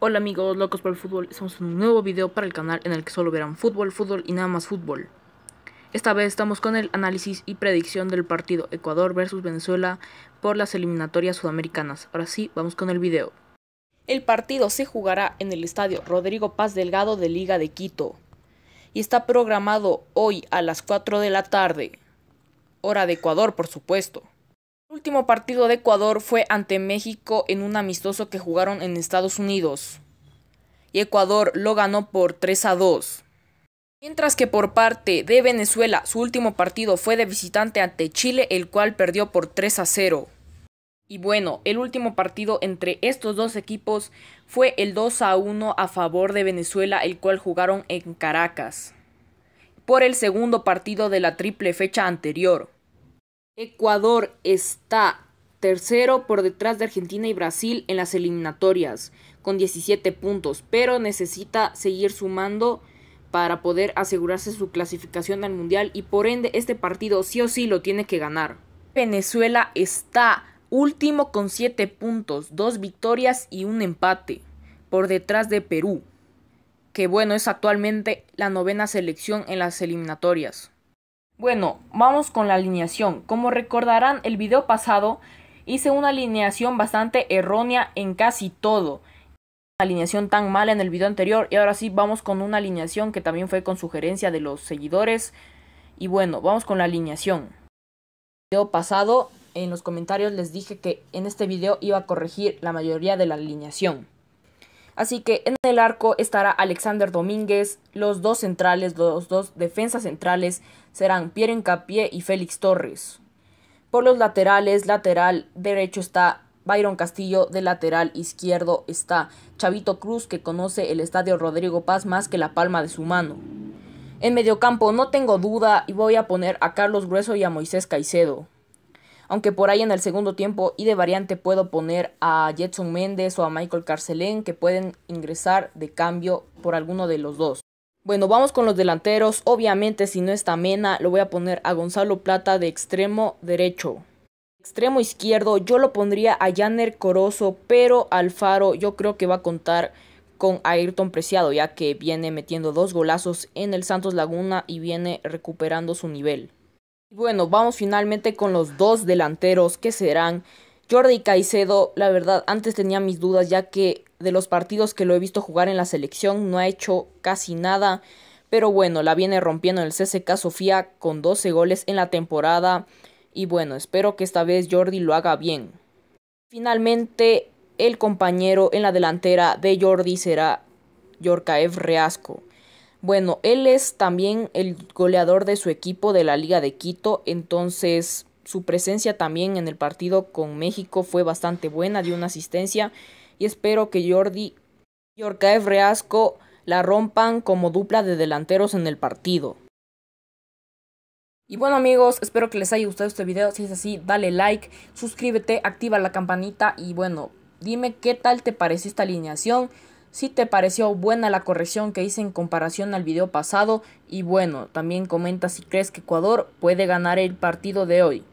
Hola amigos, locos por el fútbol, estamos en un nuevo video para el canal en el que solo verán fútbol, fútbol y nada más fútbol. Esta vez estamos con el análisis y predicción del partido Ecuador versus Venezuela por las eliminatorias sudamericanas. Ahora sí, vamos con el video. El partido se jugará en el estadio Rodrigo Paz Delgado de Liga de Quito y está programado hoy a las 4 de la tarde, hora de Ecuador por supuesto último partido de Ecuador fue ante México en un amistoso que jugaron en Estados Unidos. Y Ecuador lo ganó por 3 a 2. Mientras que por parte de Venezuela, su último partido fue de visitante ante Chile, el cual perdió por 3 a 0. Y bueno, el último partido entre estos dos equipos fue el 2 a 1 a favor de Venezuela, el cual jugaron en Caracas, por el segundo partido de la triple fecha anterior. Ecuador está tercero por detrás de Argentina y Brasil en las eliminatorias, con 17 puntos, pero necesita seguir sumando para poder asegurarse su clasificación al Mundial y por ende este partido sí o sí lo tiene que ganar. Venezuela está último con 7 puntos, 2 victorias y un empate, por detrás de Perú, que bueno es actualmente la novena selección en las eliminatorias. Bueno, vamos con la alineación. Como recordarán, el video pasado hice una alineación bastante errónea en casi todo. Una alineación tan mala en el video anterior y ahora sí vamos con una alineación que también fue con sugerencia de los seguidores. Y bueno, vamos con la alineación. En el video pasado en los comentarios les dije que en este video iba a corregir la mayoría de la alineación. Así que en el arco estará Alexander Domínguez, los dos centrales, los dos defensas centrales serán Pierre Encapié y Félix Torres. Por los laterales, lateral derecho está Byron Castillo, de lateral izquierdo está Chavito Cruz, que conoce el estadio Rodrigo Paz más que la palma de su mano. En mediocampo no tengo duda y voy a poner a Carlos Grueso y a Moisés Caicedo aunque por ahí en el segundo tiempo y de variante puedo poner a Jetson Méndez o a Michael Carcelén que pueden ingresar de cambio por alguno de los dos. Bueno, vamos con los delanteros. Obviamente, si no está Mena, lo voy a poner a Gonzalo Plata de extremo derecho. Extremo izquierdo, yo lo pondría a Janner Corozo, pero Alfaro yo creo que va a contar con Ayrton Preciado, ya que viene metiendo dos golazos en el Santos Laguna y viene recuperando su nivel. Y bueno, vamos finalmente con los dos delanteros que serán Jordi Caicedo. La verdad, antes tenía mis dudas ya que de los partidos que lo he visto jugar en la selección no ha hecho casi nada. Pero bueno, la viene rompiendo en el CSK Sofía con 12 goles en la temporada. Y bueno, espero que esta vez Jordi lo haga bien. Finalmente, el compañero en la delantera de Jordi será Yorkaev Reasco. Bueno, él es también el goleador de su equipo de la Liga de Quito, entonces su presencia también en el partido con México fue bastante buena, dio una asistencia y espero que Jordi y Orcaez Reasco la rompan como dupla de delanteros en el partido. Y bueno amigos, espero que les haya gustado este video, si es así dale like, suscríbete, activa la campanita y bueno, dime qué tal te pareció esta alineación si te pareció buena la corrección que hice en comparación al video pasado y bueno, también comenta si crees que Ecuador puede ganar el partido de hoy.